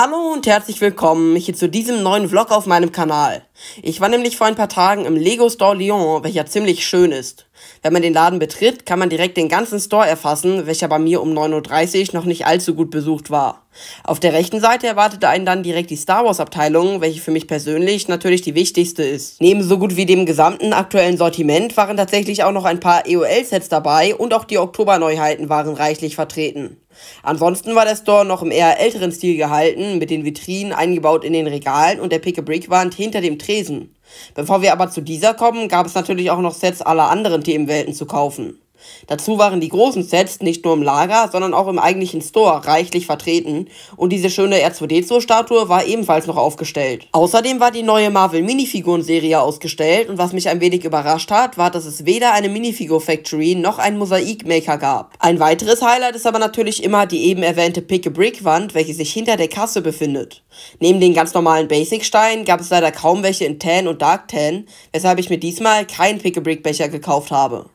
Hallo und herzlich willkommen hier zu diesem neuen Vlog auf meinem Kanal. Ich war nämlich vor ein paar Tagen im Lego Store Lyon, welcher ziemlich schön ist. Wenn man den Laden betritt, kann man direkt den ganzen Store erfassen, welcher bei mir um 9.30 Uhr noch nicht allzu gut besucht war. Auf der rechten Seite erwartete einen dann direkt die Star Wars Abteilung, welche für mich persönlich natürlich die wichtigste ist. Neben so gut wie dem gesamten aktuellen Sortiment waren tatsächlich auch noch ein paar EOL-Sets dabei und auch die Oktoberneuheiten waren reichlich vertreten. Ansonsten war der Store noch im eher älteren Stil gehalten, mit den Vitrinen eingebaut in den Regalen und der Pick-a-Brick-Wand hinter dem Tresen. Bevor wir aber zu dieser kommen, gab es natürlich auch noch Sets aller anderen Themenwelten zu kaufen. Dazu waren die großen Sets nicht nur im Lager, sondern auch im eigentlichen Store reichlich vertreten und diese schöne R2D2-Statue war ebenfalls noch aufgestellt. Außerdem war die neue Marvel Minifiguren-Serie ausgestellt und was mich ein wenig überrascht hat, war, dass es weder eine Minifigur Factory noch einen Mosaikmaker gab. Ein weiteres Highlight ist aber natürlich immer die eben erwähnte Pick-a-Brick-Wand, welche sich hinter der Kasse befindet. Neben den ganz normalen Basic-Steinen gab es leider kaum welche in Tan und Dark Tan, weshalb ich mir diesmal keinen Pick-a-Brick-Becher gekauft habe.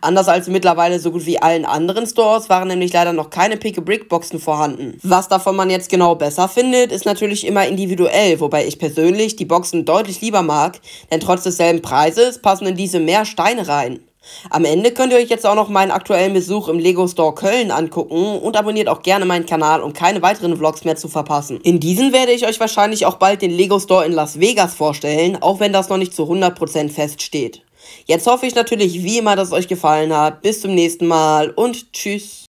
Anders als mittlerweile so gut wie allen anderen Stores waren nämlich leider noch keine pick brick boxen vorhanden. Was davon man jetzt genau besser findet, ist natürlich immer individuell, wobei ich persönlich die Boxen deutlich lieber mag, denn trotz desselben Preises passen in diese mehr Steine rein. Am Ende könnt ihr euch jetzt auch noch meinen aktuellen Besuch im Lego Store Köln angucken und abonniert auch gerne meinen Kanal, um keine weiteren Vlogs mehr zu verpassen. In diesen werde ich euch wahrscheinlich auch bald den Lego Store in Las Vegas vorstellen, auch wenn das noch nicht zu 100% feststeht. Jetzt hoffe ich natürlich wie immer, dass es euch gefallen hat. Bis zum nächsten Mal und tschüss.